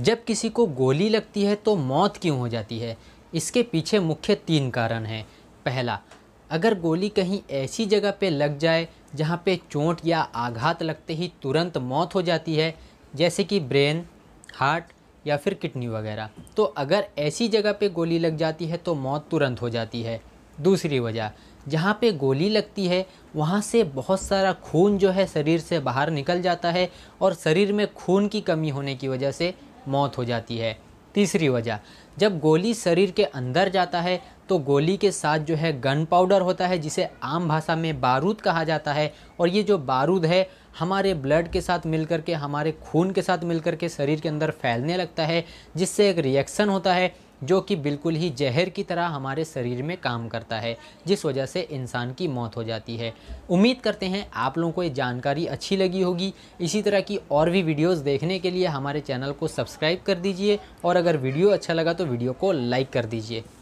जब किसी को गोली लगती है तो मौत क्यों हो जाती है इसके पीछे मुख्य तीन कारण हैं पहला अगर गोली कहीं ऐसी जगह पे लग जाए जहाँ पे चोट या आघात लगते ही तुरंत मौत हो जाती है जैसे कि ब्रेन हार्ट या फिर किडनी वगैरह तो अगर ऐसी जगह पे गोली लग जाती है तो मौत तुरंत हो जाती है दूसरी वजह जहाँ पे गोली लगती है वहाँ से बहुत सारा खून जो है शरीर से बाहर निकल जाता है और शरीर में खून की कमी होने की वजह से मौत हो जाती है तीसरी वजह जब गोली शरीर के अंदर जाता है तो गोली के साथ जो है गन पाउडर होता है जिसे आम भाषा में बारूद कहा जाता है और ये जो बारूद है हमारे ब्लड के साथ मिलकर के हमारे खून के साथ मिलकर के शरीर के अंदर फैलने लगता है जिससे एक रिएक्शन होता है जो कि बिल्कुल ही जहर की तरह हमारे शरीर में काम करता है जिस वजह से इंसान की मौत हो जाती है उम्मीद करते हैं आप लोगों को ये जानकारी अच्छी लगी होगी इसी तरह की और भी वीडियोस देखने के लिए हमारे चैनल को सब्सक्राइब कर दीजिए और अगर वीडियो अच्छा लगा तो वीडियो को लाइक कर दीजिए